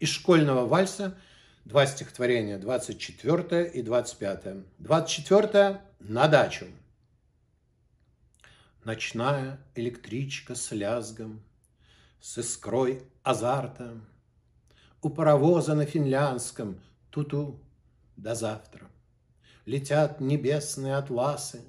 Из школьного вальса два стихотворения, 24 и 25. 24 «На дачу». Ночная электричка с лязгом, с искрой азарта. У паровоза на финляндском туту до завтра. Летят небесные атласы,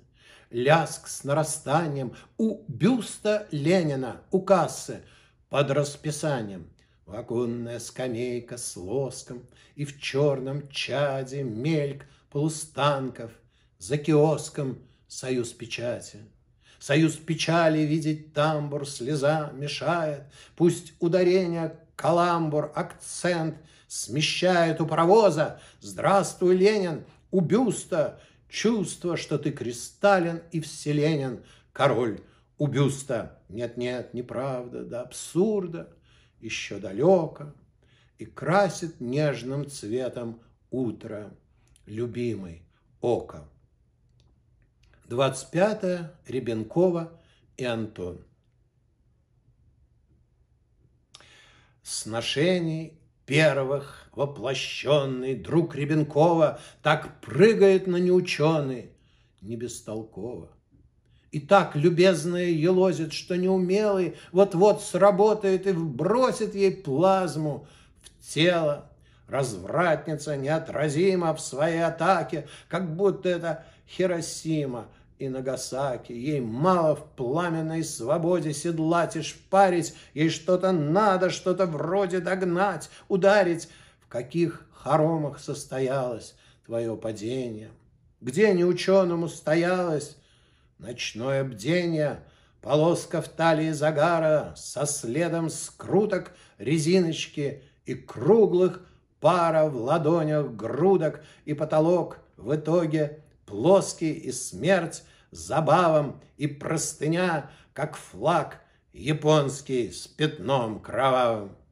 ляск с нарастанием. У бюста Ленина, у кассы, под расписанием – Вагонная скамейка с лоском, И в черном чаде мельк полустанков, За киоском союз печати. Союз печали видеть тамбур, слеза мешает, Пусть ударение, каламбур, акцент Смещает у провоза «Здравствуй, Ленин!» У бюста чувство, что ты кристаллен и вселенен, Король у бюста. Нет-нет, неправда, да абсурда — еще далеко, И красит нежным цветом утро, любимый, око. 25 Ребенкова и Антон. Сношений первых воплощенный друг Ребенкова Так прыгает на неученый, не бестолково и так любезные елозит, что неумелый вот-вот сработает и вбросит ей плазму в тело. Развратница неотразима в своей атаке, как будто это Хиросима и Нагасаки. Ей мало в пламенной свободе седлать и шпарить, ей что-то надо, что-то вроде догнать, ударить. В каких хоромах состоялось твое падение? Где неученому стоялось ночное бдение, полоска в талии загара со следом скруток резиночки и круглых пара в ладонях грудок и потолок в итоге плоский и смерть забавам и простыня, как флаг японский с пятном кровавым.